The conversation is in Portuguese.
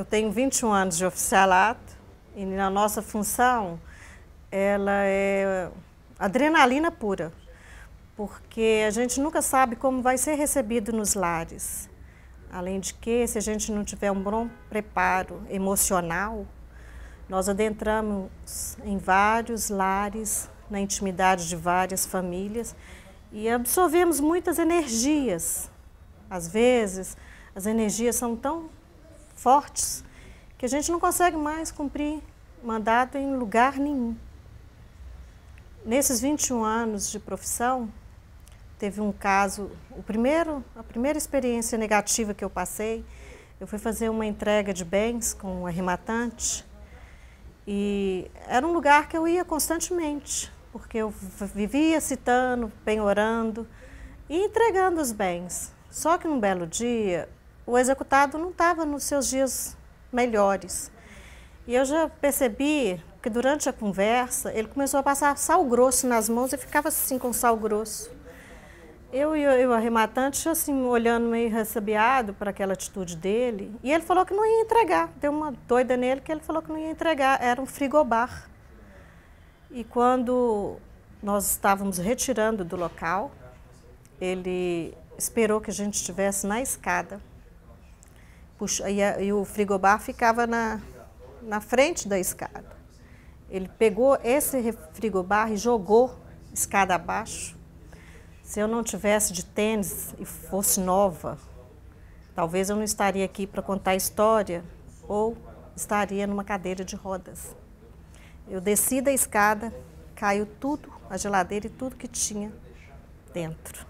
Eu tenho 21 anos de oficialato e na nossa função ela é adrenalina pura, porque a gente nunca sabe como vai ser recebido nos lares. Além de que, se a gente não tiver um bom preparo emocional, nós adentramos em vários lares, na intimidade de várias famílias e absorvemos muitas energias. Às vezes, as energias são tão fortes que a gente não consegue mais cumprir mandato em lugar nenhum. Nesses 21 anos de profissão, teve um caso, o primeiro, a primeira experiência negativa que eu passei, eu fui fazer uma entrega de bens com um arrematante e era um lugar que eu ia constantemente, porque eu vivia citando, penhorando e entregando os bens. Só que num belo dia, o executado não estava nos seus dias melhores. E eu já percebi que durante a conversa ele começou a passar sal grosso nas mãos e ficava assim com sal grosso. Eu e o arrematante, assim, olhando meio recebiado para aquela atitude dele. E ele falou que não ia entregar. Deu uma doida nele que ele falou que não ia entregar. Era um frigobar. E quando nós estávamos retirando do local, ele esperou que a gente estivesse na escada e, o frigobar ficava na, na frente da escada. Ele pegou esse frigobar e jogou escada abaixo. Se eu não tivesse de tênis e fosse nova, talvez eu não estaria aqui para contar história ou estaria numa cadeira de rodas. Eu desci da escada, caiu tudo, a geladeira e tudo que tinha dentro.